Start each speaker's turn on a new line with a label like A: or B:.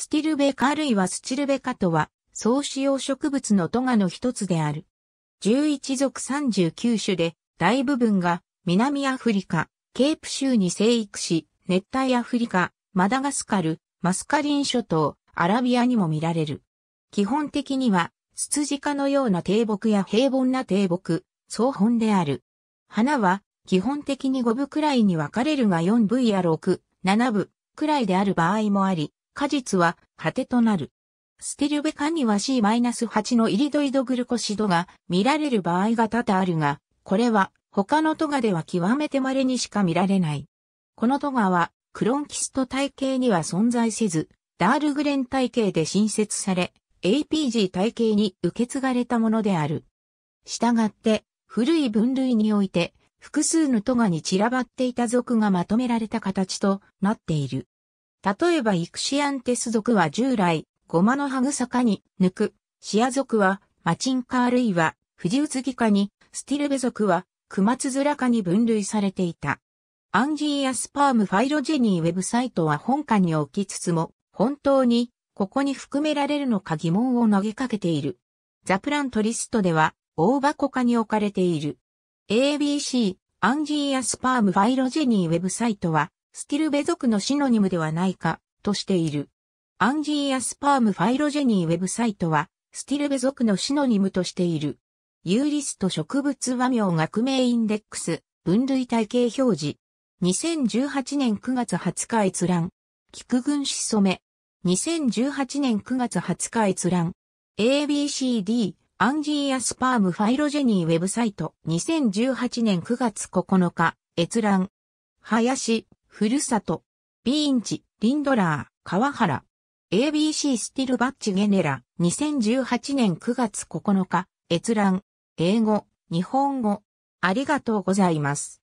A: スティルベカあるいはスチルベカとは、総使用植物のトガの一つである。11属39種で、大部分が南アフリカ、ケープ州に生育し、熱帯アフリカ、マダガスカル、マスカリン諸島、アラビアにも見られる。基本的には、ツツジ科のような低木や平凡な低木、草本である。花は、基本的に5部くらいに分かれるが4部や6、7部くらいである場合もあり、果実は果てとなる。ステルベカには C-8 のイリドイドグルコシドが見られる場合が多々あるが、これは他のトガでは極めて稀にしか見られない。このトガはクロンキスト体系には存在せず、ダールグレン体系で新設され、APG 体系に受け継がれたものである。したがって、古い分類において、複数のトガに散らばっていた属がまとめられた形となっている。例えばイクシアンテス属は従来、ゴマの葉草科に抜く、シア属はマチンカー類は、フジウツギ科に、スティルベ属は、クマツズラ科に分類されていた。アンジーアスパームファイロジェニーウェブサイトは本家に置きつつも、本当にここに含められるのか疑問を投げかけている。ザプラントリストでは、大箱化に置かれている。ABC、アンジーアスパームファイロジェニーウェブサイトは、スティルベ族のシノニムではないか、としている。アンジーアスパームファイロジェニーウェブサイトは、スティルベ族のシノニムとしている。ユーリスト植物和名学名インデックス、分類体系表示。2018年9月20日閲覧。菊群子染め。2018年9月20日閲覧。ABCD、アンジーアスパームファイロジェニーウェブサイト。2018年9月9日、閲覧。林、ふるさと、ビーンチ、リンドラー、川原、ABC スティルバッチゲネラ、2018年9月9日、閲覧、英語、日本語、ありがとうございます。